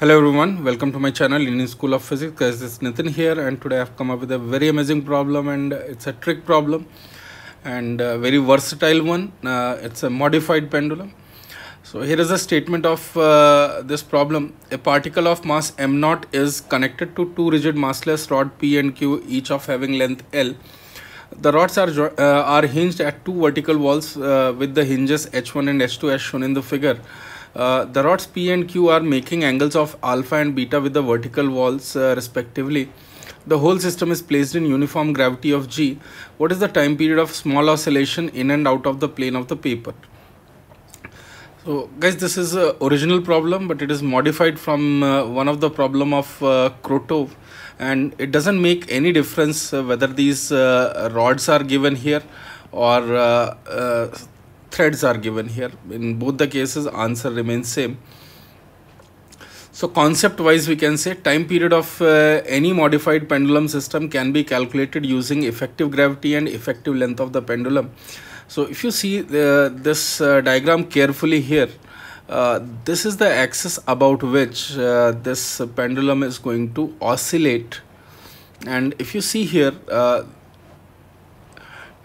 hello everyone welcome to my channel indian school of physics guys is nathan here and today i've come up with a very amazing problem and it's a trick problem and very versatile one uh, it's a modified pendulum so here is a statement of uh, this problem a particle of mass m 0 is connected to two rigid massless rod p and q each of having length l the rods are uh, are hinged at two vertical walls uh, with the hinges h1 and h2 as shown in the figure uh, the rods P and Q are making angles of alpha and beta with the vertical walls uh, respectively. The whole system is placed in uniform gravity of G. What is the time period of small oscillation in and out of the plane of the paper? So guys, this is a original problem, but it is modified from uh, one of the problem of uh, Krotov and it doesn't make any difference uh, whether these uh, rods are given here or uh, threads are given here. In both the cases, answer remains same. So concept wise, we can say time period of uh, any modified pendulum system can be calculated using effective gravity and effective length of the pendulum. So if you see uh, this uh, diagram carefully here, uh, this is the axis about which uh, this pendulum is going to oscillate. And if you see here, uh,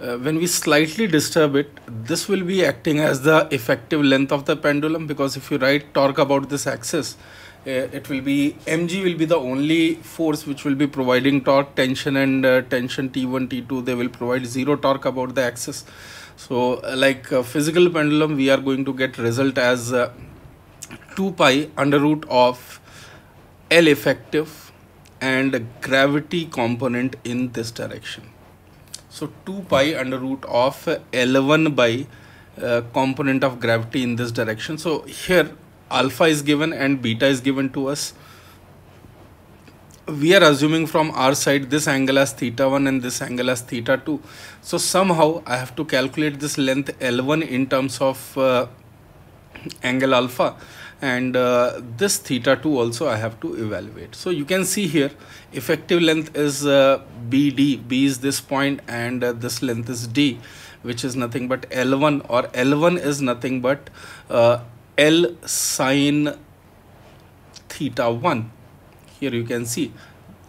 uh, when we slightly disturb it this will be acting as the effective length of the pendulum because if you write torque about this axis uh, it will be mg will be the only force which will be providing torque tension and uh, tension t1 t2 they will provide zero torque about the axis so uh, like uh, physical pendulum we are going to get result as uh, 2 pi under root of l effective and gravity component in this direction so 2 pi under root of 11 by uh, component of gravity in this direction. So here alpha is given and beta is given to us. We are assuming from our side this angle as theta 1 and this angle as theta 2. So somehow I have to calculate this length L1 in terms of uh, angle alpha and uh, this theta 2 also I have to evaluate. So you can see here effective length is uh, BD, B is this point and uh, this length is D which is nothing but L1 or L1 is nothing but uh, L sine theta 1. Here you can see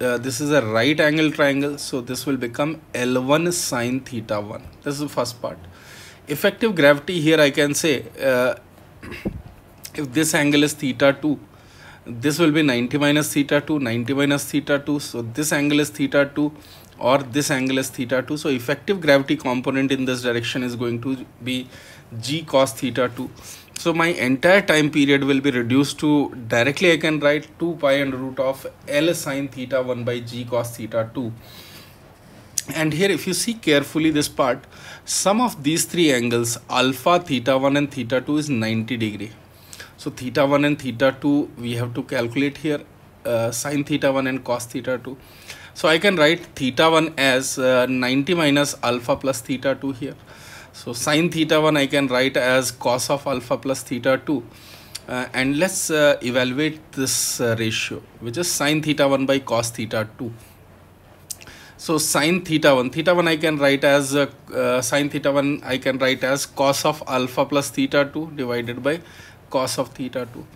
uh, this is a right angle triangle so this will become L1 sine theta 1 this is the first part effective gravity here I can say uh, if this angle is theta 2 this will be 90 minus theta 2 90 minus theta 2 so this angle is theta 2 or this angle is theta 2 so effective gravity component in this direction is going to be g cos theta 2 so my entire time period will be reduced to directly I can write 2 pi and root of L sine theta 1 by g cos theta 2 and here if you see carefully this part sum of these three angles alpha theta 1 and theta 2 is 90 degree so theta 1 and theta 2 we have to calculate here uh, sine theta 1 and cos theta 2. So I can write theta 1 as uh, 90 minus alpha plus theta 2 here. So sine theta 1 I can write as cos of alpha plus theta 2. Uh, and let's uh, evaluate this uh, ratio which is sine theta 1 by cos theta 2 so sine theta 1 theta 1 i can write as uh, uh, sine theta 1 i can write as cos of alpha plus theta 2 divided by cos of theta 2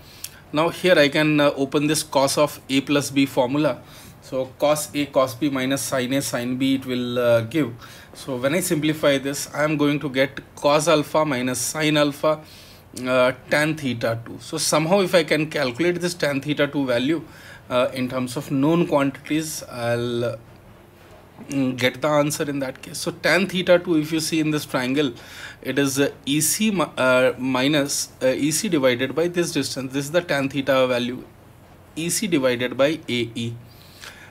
now here I can uh, open this cos of a plus b formula so cos a cos b minus sin a sin b it will uh, give so when I simplify this I am going to get cos alpha minus sin alpha uh, tan theta 2 so somehow if I can calculate this tan theta 2 value uh, in terms of known quantities I'll Mm, get the answer in that case. So tan theta 2 if you see in this triangle it is uh, EC uh, minus uh, EC divided by this distance. This is the tan theta value EC divided by AE.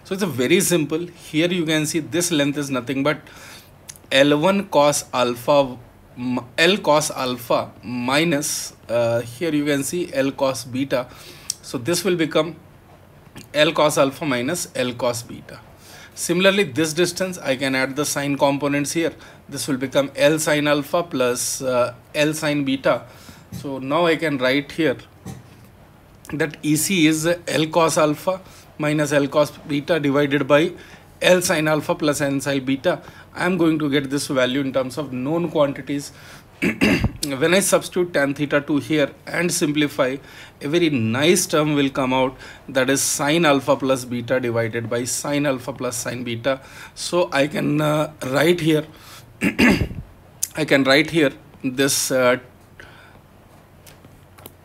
So it's a very simple. Here you can see this length is nothing but L1 cos alpha L cos alpha minus uh, here you can see L cos beta. So this will become L cos alpha minus L cos beta. Similarly, this distance, I can add the sine components here. This will become L sine alpha plus uh, L sine beta. So now I can write here that EC is L cos alpha minus L cos beta divided by L sine alpha plus N sine beta. I am going to get this value in terms of known quantities. when I substitute tan theta 2 here and simplify, a very nice term will come out that is sine alpha plus beta divided by sine alpha plus sine beta. So I can uh, write here, I can write here this uh,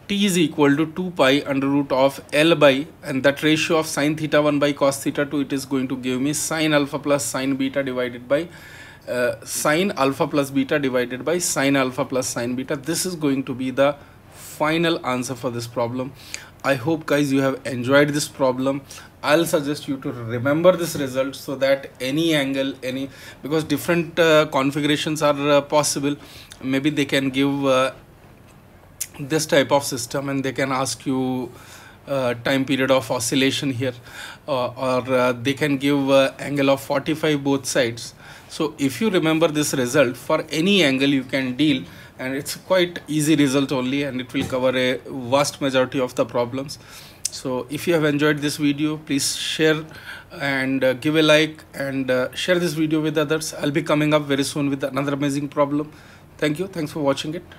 t is equal to 2 pi under root of L by and that ratio of sine theta 1 by cos theta 2 it is going to give me sine alpha plus sine beta divided by uh, sine alpha plus beta divided by sine alpha plus sine beta this is going to be the final answer for this problem i hope guys you have enjoyed this problem i'll suggest you to remember this result so that any angle any because different uh, configurations are uh, possible maybe they can give uh, this type of system and they can ask you uh, time period of oscillation here uh, or uh, they can give angle of 45 both sides so if you remember this result for any angle you can deal and it's quite easy result only and it will cover a vast majority of the problems. So if you have enjoyed this video please share and uh, give a like and uh, share this video with others. I'll be coming up very soon with another amazing problem. Thank you. Thanks for watching it.